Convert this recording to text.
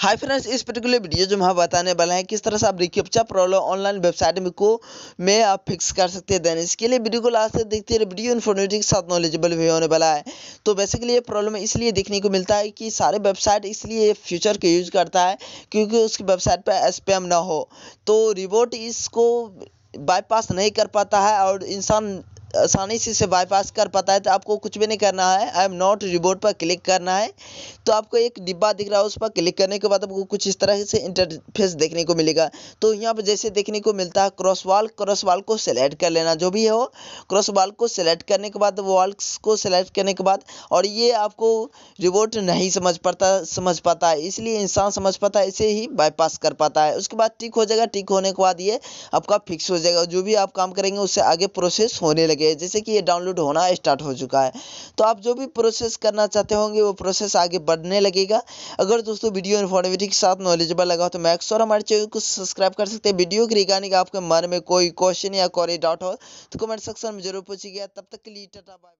हाय friends इस particular video जो हम बताने वाले हैं किस तरह से आप रिक्चा प्रॉब्लम ऑनलाइन वेबसाइट में को में आप फिक्स कर सकते हैं देन इसके लिए वीडियो को लास्ट तक देखते रहे वीडियो इन्फॉर्मेटिव के साथ नॉलेजेबल भी होने वाला है तो बेसिकली ये प्रॉब्लम इसलिए देखने को मिलता है कि सारे वेबसाइट इसलिए फ्यूचर के यूज करता है क्योंकि उसकी वेबसाइट पर एस ना हो तो रिबोट इसको बाईपास नहीं कर पाता है और इंसान आसानी से इसे बाईपास कर पाता है तो आपको कुछ भी नहीं करना है आई एम नॉट रिबोट पर क्लिक करना है तो आपको एक डिब्बा दिख रहा है उस पर क्लिक करने के बाद आपको कुछ इस तरह से इंटरफेस देखने को मिलेगा तो यहाँ पर जैसे देखने को मिलता है क्रॉस वाल क्रॉस वाल को सिलेक्ट कर लेना जो भी हो क्रॉस वाल को सेलेक्ट करने के बाद वॉल्स को सेलेक्ट करने के बाद और ये आपको रिबोट नहीं समझ पाता समझ पाता है इसलिए इंसान समझ पाता है इसे ही बाईपास कर पाता है उसके बाद टिक हो जाएगा टिक होने के बाद ये आपका फिक्स हो जाएगा जो भी आप काम करेंगे उससे आगे प्रोसेस होने लगेगा गए जैसे कि ये डाउनलोड होना स्टार्ट हो चुका है तो आप जो भी प्रोसेस करना चाहते होंगे वो प्रोसेस आगे बढ़ने लगेगा अगर दोस्तों वीडियो इन्फॉर्मेटिव के साथ नॉलेजेबल लगा तो मैक्स और हमारे चैनल को सब्सक्राइब कर सकते हैं वीडियो की रिगार्डिंग आपके मन में कोई क्वेश्चन या कोई डाउट हो तो कमेंट सेक्शन में जरूर पूछिएगा तब तक के लिए टाटा बाय